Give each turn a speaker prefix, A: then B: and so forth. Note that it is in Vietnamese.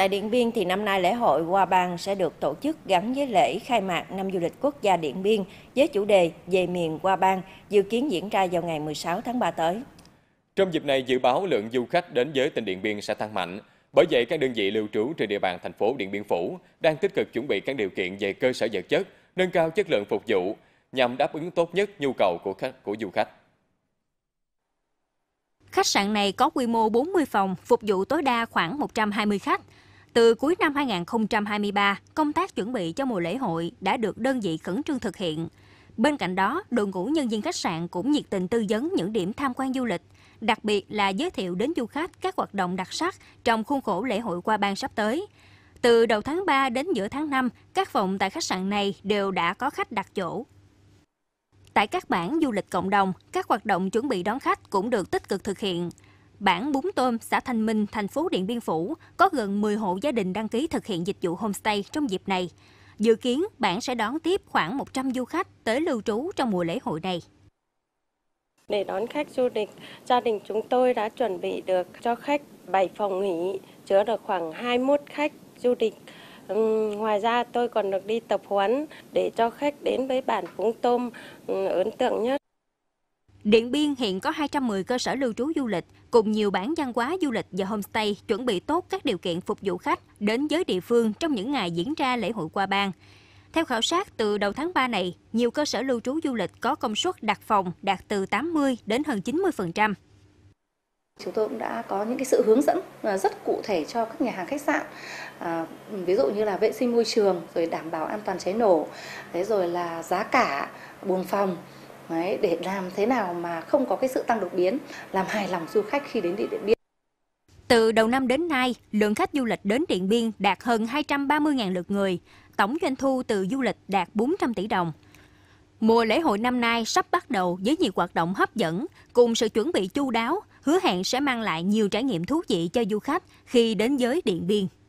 A: Tại Điện Biên thì năm nay lễ hội Hoa Ban sẽ được tổ chức gắn với lễ khai mạc năm du lịch quốc gia Điện Biên với chủ đề về miền Hoa Ban dự kiến diễn ra vào ngày 16 tháng 3 tới.
B: Trong dịp này dự báo lượng du khách đến với tỉnh Điện Biên sẽ tăng mạnh. Bởi vậy các đơn vị lưu trú trên địa bàn thành phố Điện Biên Phủ đang tích cực chuẩn bị các điều kiện về cơ sở vật chất, nâng cao chất lượng phục vụ nhằm đáp ứng tốt nhất nhu cầu của khách của du khách.
A: Khách sạn này có quy mô 40 phòng, phục vụ tối đa khoảng 120 khách. Từ cuối năm 2023, công tác chuẩn bị cho mùa lễ hội đã được đơn vị khẩn trương thực hiện. Bên cạnh đó, đội ngũ nhân viên khách sạn cũng nhiệt tình tư vấn những điểm tham quan du lịch, đặc biệt là giới thiệu đến du khách các hoạt động đặc sắc trong khuôn khổ lễ hội qua ban sắp tới. Từ đầu tháng 3 đến giữa tháng 5, các phòng tại khách sạn này đều đã có khách đặt chỗ. Tại các bản du lịch cộng đồng, các hoạt động chuẩn bị đón khách cũng được tích cực thực hiện. Bản Bún Tôm, xã Thanh Minh, thành phố Điện Biên Phủ có gần 10 hộ gia đình đăng ký thực hiện dịch vụ homestay trong dịp này. Dự kiến bản sẽ đón tiếp khoảng 100 du khách tới lưu trú trong mùa lễ hội này.
C: Để đón khách du lịch, gia đình chúng tôi đã chuẩn bị được cho khách 7 phòng nghỉ, chứa được khoảng 21 khách du lịch. ngoài ra tôi còn được đi tập huấn để cho khách đến với bản Phúng Tôm ấn tượng nhất. Điện Biên hiện có 210
A: cơ sở lưu trú du lịch, cùng nhiều bản văn hóa du lịch và homestay chuẩn bị tốt các điều kiện phục vụ khách đến giới địa phương trong những ngày diễn ra lễ hội qua bang. Theo khảo sát, từ đầu tháng 3 này, nhiều cơ sở lưu trú du lịch có công suất đặt phòng đạt từ 80 đến hơn 90%.
D: Chúng tôi cũng đã có những cái sự hướng dẫn à, rất cụ thể cho các nhà hàng khách sạn, à, ví dụ như là vệ sinh môi trường, rồi đảm bảo an toàn cháy nổ, thế rồi là giá cả, buồng phòng, Đấy, để làm thế nào mà không có cái sự tăng đột biến,
A: làm hài lòng du khách khi đến Điện Biên. Từ đầu năm đến nay, lượng khách du lịch đến Điện Biên đạt hơn 230.000 lượt người, tổng doanh thu từ du lịch đạt 400 tỷ đồng. Mùa lễ hội năm nay sắp bắt đầu với nhiều hoạt động hấp dẫn, cùng sự chuẩn bị chu đáo, hứa hẹn sẽ mang lại nhiều trải nghiệm thú vị cho du khách khi đến giới Điện Biên.